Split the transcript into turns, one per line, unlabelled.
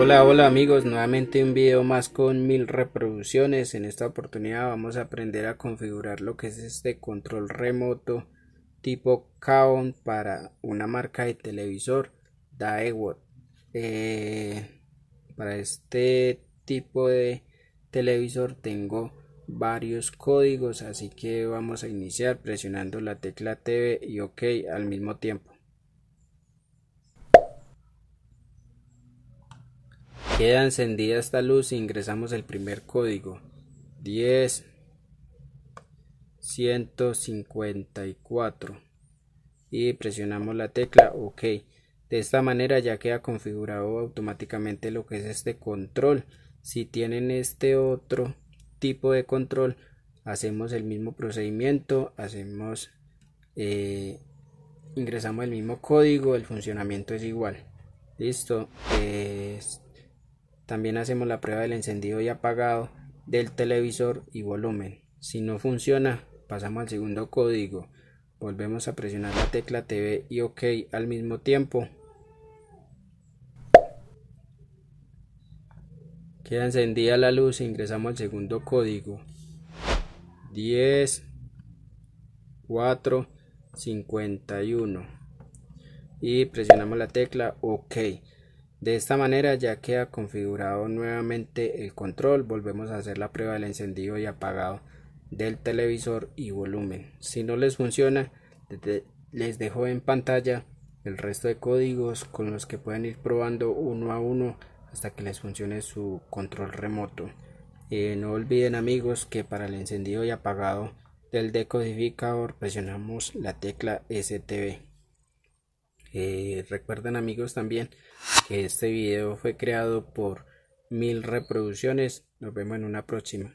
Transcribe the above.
Hola, hola amigos, nuevamente un video más con mil reproducciones. En esta oportunidad vamos a aprender a configurar lo que es este control remoto tipo Kaon para una marca de televisor Daewoo. Eh, para este tipo de televisor tengo varios códigos, así que vamos a iniciar presionando la tecla TV y OK al mismo tiempo. Queda encendida esta luz Y e ingresamos el primer código. 10 154 y presionamos la tecla OK. De esta manera ya queda configurado automáticamente lo que es este control. Si tienen este otro tipo de control, hacemos el mismo procedimiento, hacemos eh, ingresamos el mismo código, el funcionamiento es igual. Listo. También hacemos la prueba del encendido y apagado del televisor y volumen. Si no funciona, pasamos al segundo código. Volvemos a presionar la tecla TV y OK al mismo tiempo. Queda encendida la luz e ingresamos al segundo código. 10 4 51 y presionamos la tecla OK. De esta manera ya queda configurado nuevamente el control, volvemos a hacer la prueba del encendido y apagado del televisor y volumen. Si no les funciona, les dejo en pantalla el resto de códigos con los que pueden ir probando uno a uno hasta que les funcione su control remoto. Eh, no olviden amigos que para el encendido y apagado del decodificador presionamos la tecla STB. Eh, recuerden amigos también que este video fue creado por mil reproducciones. Nos vemos en una próxima.